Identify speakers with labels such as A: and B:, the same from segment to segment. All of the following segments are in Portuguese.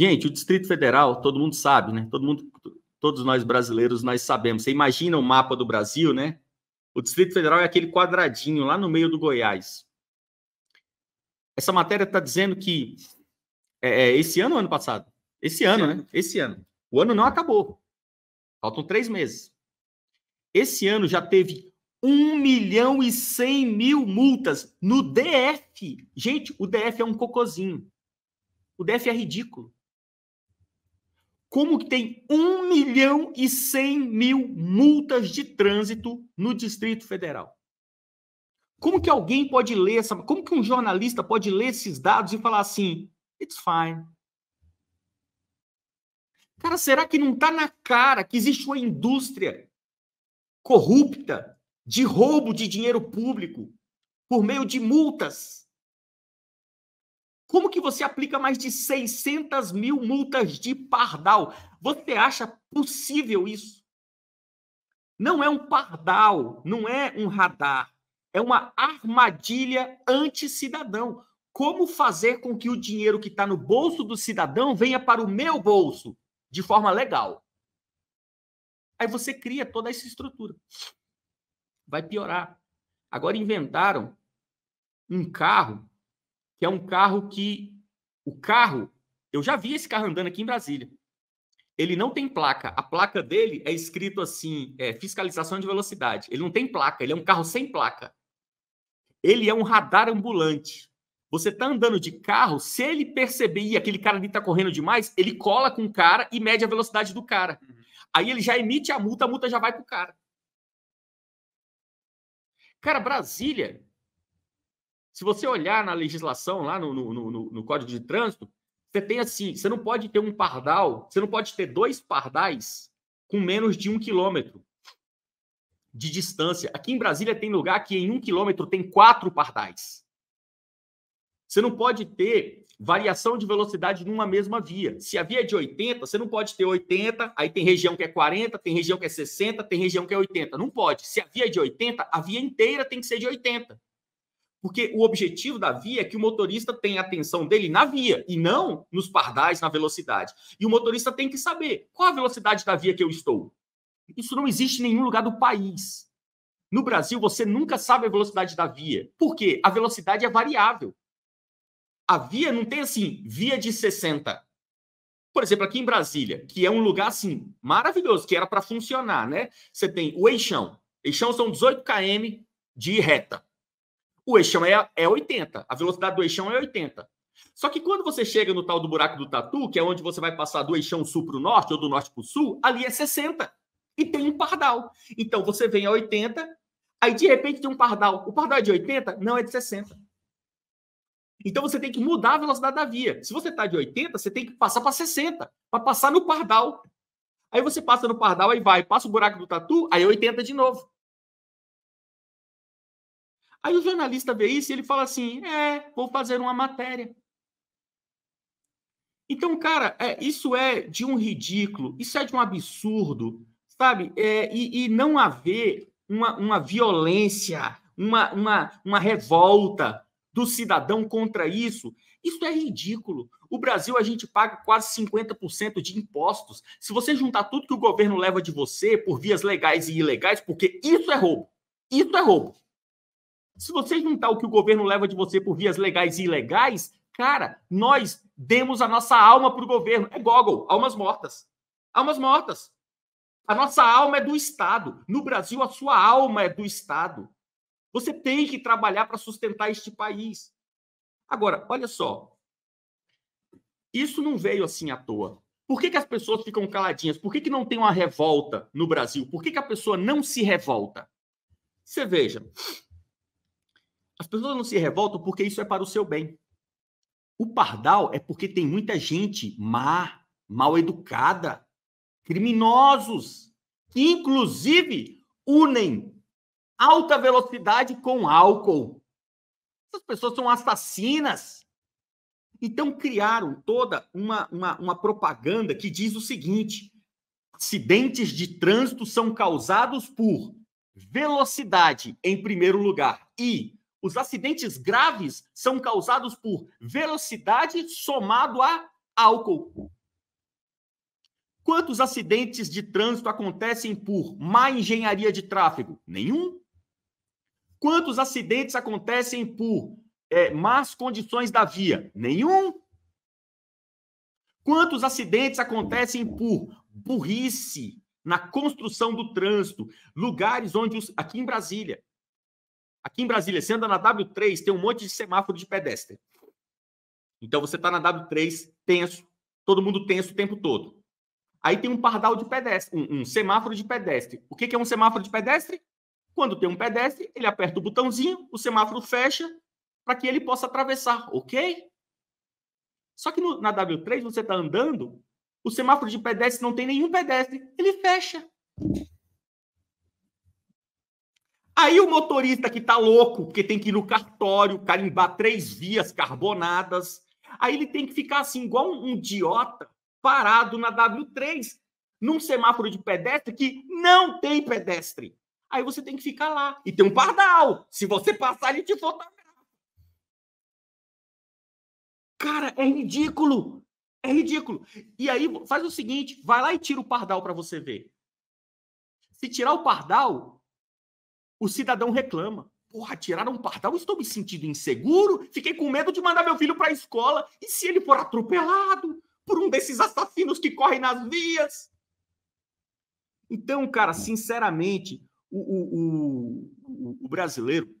A: Gente, o Distrito Federal, todo mundo sabe, né? Todo mundo, todos nós brasileiros, nós sabemos. Você imagina o mapa do Brasil, né? O Distrito Federal é aquele quadradinho lá no meio do Goiás. Essa matéria está dizendo que é, é, esse ano ou ano passado? Esse ano, né? Esse ano. O ano não acabou. Faltam três meses. Esse ano já teve 1 milhão e 100 mil multas no DF. Gente, o DF é um cocozinho. O DF é ridículo como que tem 1 milhão e 100 mil multas de trânsito no Distrito Federal? Como que alguém pode ler essa. Como que um jornalista pode ler esses dados e falar assim, it's fine? Cara, será que não está na cara que existe uma indústria corrupta de roubo de dinheiro público por meio de multas? Como que você aplica mais de 600 mil multas de pardal? Você acha possível isso? Não é um pardal, não é um radar, é uma armadilha anti-cidadão. Como fazer com que o dinheiro que está no bolso do cidadão venha para o meu bolso de forma legal? Aí você cria toda essa estrutura. Vai piorar. Agora inventaram um carro que é um carro que. O carro, eu já vi esse carro andando aqui em Brasília. Ele não tem placa. A placa dele é escrito assim: é, fiscalização de velocidade. Ele não tem placa, ele é um carro sem placa. Ele é um radar ambulante. Você tá andando de carro, se ele perceber e aquele cara ali tá correndo demais, ele cola com o cara e mede a velocidade do cara. Uhum. Aí ele já emite a multa, a multa já vai pro cara. Cara, Brasília se você olhar na legislação, lá no, no, no, no Código de Trânsito, você tem assim: você não pode ter um pardal, você não pode ter dois pardais com menos de um quilômetro de distância. Aqui em Brasília tem lugar que em um quilômetro tem quatro pardais. Você não pode ter variação de velocidade numa mesma via. Se a via é de 80, você não pode ter 80, aí tem região que é 40, tem região que é 60, tem região que é 80. Não pode. Se a via é de 80, a via inteira tem que ser de 80. Porque o objetivo da via é que o motorista tenha a atenção dele na via e não nos pardais, na velocidade. E o motorista tem que saber qual a velocidade da via que eu estou. Isso não existe em nenhum lugar do país. No Brasil, você nunca sabe a velocidade da via. Por quê? A velocidade é variável. A via não tem assim, via de 60. Por exemplo, aqui em Brasília, que é um lugar assim maravilhoso, que era para funcionar, né? Você tem o Eixão. Eixão são 18 km de reta o eixão é, é 80. A velocidade do eixão é 80. Só que quando você chega no tal do buraco do Tatu, que é onde você vai passar do eixão sul para o norte ou do norte para o sul, ali é 60. E tem um pardal. Então você vem a 80, aí de repente tem um pardal. O pardal é de 80? Não, é de 60. Então você tem que mudar a velocidade da via. Se você está de 80, você tem que passar para 60, para passar no pardal. Aí você passa no pardal, aí vai, passa o buraco do tatu, aí 80 é de novo. Aí o jornalista vê isso e ele fala assim: é, vou fazer uma matéria. Então, cara, é, isso é de um ridículo, isso é de um absurdo, sabe? É, e, e, não haver uma, uma violência, uma, uma, uma revolta do cidadão contra isso, isso é ridículo. O Brasil, a gente paga quase 50% de impostos. Se você juntar tudo que o governo leva de você por vias legais e ilegais, porque isso é roubo. Isso é roubo. Se você juntar o que o governo leva de você por vias legais e ilegais, cara, nós demos a nossa alma para o governo. É Google, almas mortas. Almas mortas. A nossa alma é do Estado. No Brasil, a sua alma é do Estado. Você tem que trabalhar para sustentar este país. Agora, olha só. Isso não veio assim à toa. Por que, que as pessoas ficam caladinhas? Por que, que não tem uma revolta no Brasil? Por que, que a pessoa não se revolta? Você veja, as pessoas não se revoltam porque isso é para o seu bem. O pardal é porque tem muita gente má, mal educada, criminosos, que inclusive unem alta velocidade com álcool. Essas pessoas são assassinas. Então criaram toda uma, uma, uma propaganda que diz o seguinte: acidentes de trânsito são causados por velocidade, em primeiro lugar, e os acidentes graves são causados por velocidade somado a álcool. Quantos acidentes de trânsito acontecem por má engenharia de tráfego? Nenhum. Quantos acidentes acontecem por é, más condições da via? Nenhum. Quantos acidentes acontecem por burrice na construção do trânsito? Lugares onde, os, aqui em Brasília, Aqui em Brasília, você anda na W3, tem um monte de semáforo de pedestre. Então você está na W3 tenso, todo mundo tenso o tempo todo. Aí tem um pardal de pedestre, um, um semáforo de pedestre. O que, que é um semáforo de pedestre? Quando tem um pedestre, ele aperta o botãozinho, o semáforo fecha para que ele possa atravessar, ok? Só que no, na W3 você está andando, o semáforo de pedestre não tem nenhum pedestre, ele fecha. Aí o motorista que tá louco, porque tem que ir no cartório, carimbar três vias carbonadas. Aí ele tem que ficar assim, igual um idiota, parado na W3, num semáforo de pedestre que não tem pedestre. Aí você tem que ficar lá. E tem um pardal. Se você passar, ele te fotografa. Cara, é ridículo. É ridículo. E aí faz o seguinte, vai lá e tira o pardal para você ver. Se tirar o pardal, o cidadão reclama. Porra, tiraram um pardal, estou me sentindo inseguro, fiquei com medo de mandar meu filho para a escola. E se ele for atropelado por um desses assassinos que correm nas vias? Então, cara, sinceramente, o, o, o, o brasileiro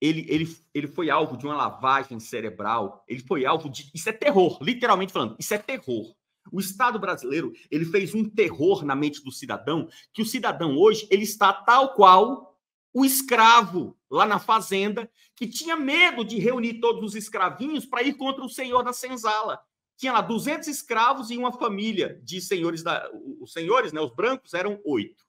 A: ele, ele, ele foi alvo de uma lavagem cerebral, ele foi alvo de. Isso é terror, literalmente falando, isso é terror. O Estado brasileiro, ele fez um terror na mente do cidadão, que o cidadão hoje, ele está tal qual o escravo lá na fazenda, que tinha medo de reunir todos os escravinhos para ir contra o senhor da senzala. Tinha lá 200 escravos e uma família de senhores da os senhores, né, os brancos eram oito.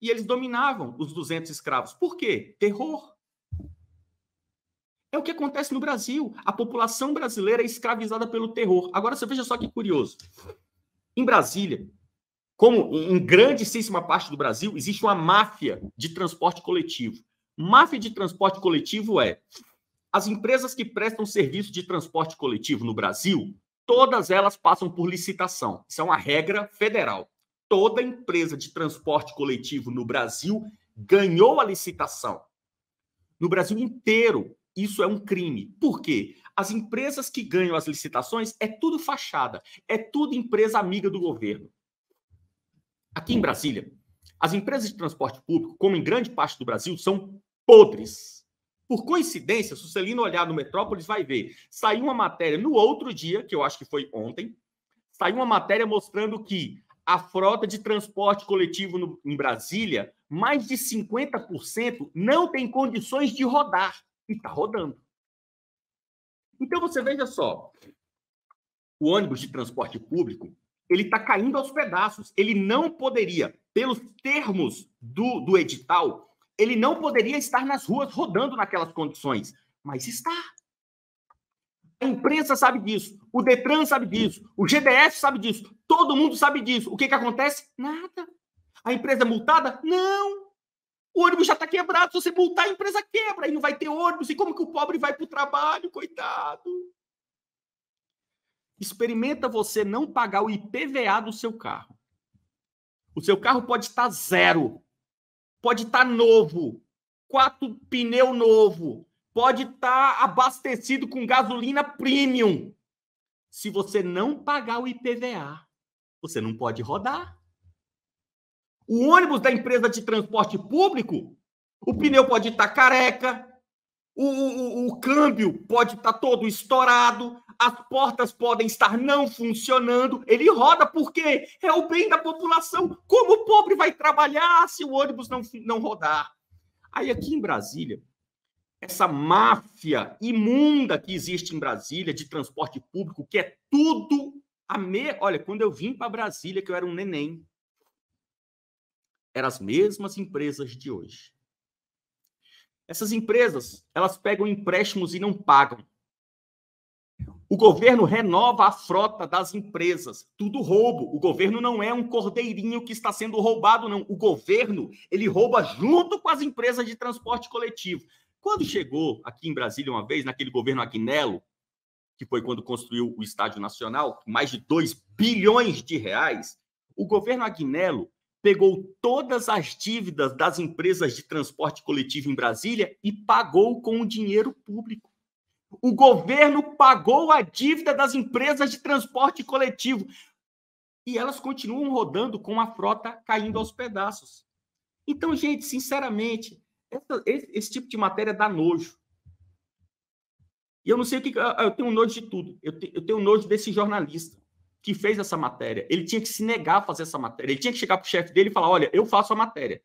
A: E eles dominavam os 200 escravos. Por quê? Terror. É o que acontece no Brasil. A população brasileira é escravizada pelo terror. Agora você veja só que curioso. Em Brasília, como em grandíssima parte do Brasil, existe uma máfia de transporte coletivo. Máfia de transporte coletivo é as empresas que prestam serviço de transporte coletivo no Brasil, todas elas passam por licitação. Isso é uma regra federal. Toda empresa de transporte coletivo no Brasil ganhou a licitação. No Brasil inteiro, isso é um crime. Por quê? As empresas que ganham as licitações é tudo fachada, é tudo empresa amiga do governo. Aqui em Brasília, as empresas de transporte público, como em grande parte do Brasil, são podres. Por coincidência, se o Celino olhar no Metrópolis, vai ver. Saiu uma matéria no outro dia, que eu acho que foi ontem, saiu uma matéria mostrando que a frota de transporte coletivo no, em Brasília, mais de 50% não tem condições de rodar e tá rodando. Então você veja só, o ônibus de transporte público ele tá caindo aos pedaços. Ele não poderia, pelos termos do, do edital, ele não poderia estar nas ruas rodando naquelas condições, mas está. A imprensa sabe disso, o Detran sabe disso, o GDF sabe disso, todo mundo sabe disso. O que, que acontece? Nada. A empresa é multada? Não. O ônibus já está quebrado. Se você multar, a empresa quebra e não vai ter ônibus. E como que o pobre vai para o trabalho, coitado? Experimenta você não pagar o IPVA do seu carro. O seu carro pode estar zero, pode estar novo, quatro pneu novo, pode estar abastecido com gasolina premium. Se você não pagar o IPVA, você não pode rodar. O ônibus da empresa de transporte público, o pneu pode estar tá careca, o, o, o, câmbio pode estar tá todo estourado, as portas podem estar não funcionando. Ele roda porque é o bem da população. Como o pobre vai trabalhar se o ônibus não, não rodar? Aí aqui em Brasília, essa máfia imunda que existe em Brasília de transporte público, que é tudo a me... Olha, quando eu vim para Brasília, que eu era um neném, eram as mesmas empresas de hoje. Essas empresas, elas pegam empréstimos e não pagam. O governo renova a frota das empresas, tudo roubo. O governo não é um cordeirinho que está sendo roubado, não. O governo, ele rouba junto com as empresas de transporte coletivo. Quando chegou aqui em Brasília uma vez, naquele governo Agnello, que foi quando construiu o Estádio Nacional, mais de 2 bilhões de reais, o governo Agnello pegou todas as dívidas das empresas de transporte coletivo em Brasília e pagou com o dinheiro público. O governo pagou a dívida das empresas de transporte coletivo e elas continuam rodando com a frota caindo aos pedaços. Então, gente, sinceramente, essa, esse, esse, tipo de matéria dá nojo. E eu não sei o que. Eu tenho nojo de tudo. Eu, te, eu tenho nojo desse jornalista que fez essa matéria. Ele tinha que se negar a fazer essa matéria. Ele tinha que chegar para o chefe dele e falar: olha, eu faço a matéria,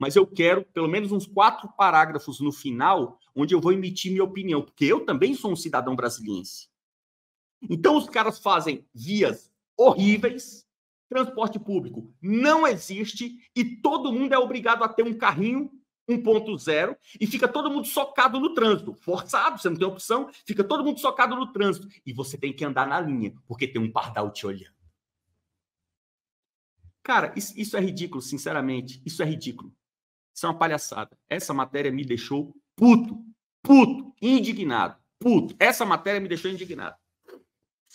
A: mas eu quero pelo menos uns quatro parágrafos no final, onde eu vou emitir minha opinião, porque eu também sou um cidadão brasiliense. Então os caras fazem vias horríveis, transporte público não existe e todo mundo é obrigado a ter um carrinho 1.0 e fica todo mundo socado no trânsito, forçado, você não tem opção, fica todo mundo socado no trânsito e você tem que andar na linha, porque tem um pardal te olhando. Cara, isso, isso é ridículo, sinceramente, isso é ridículo. Isso é uma palhaçada. Essa matéria me deixou puto, puto, indignado, puto. Essa matéria me deixou indignado.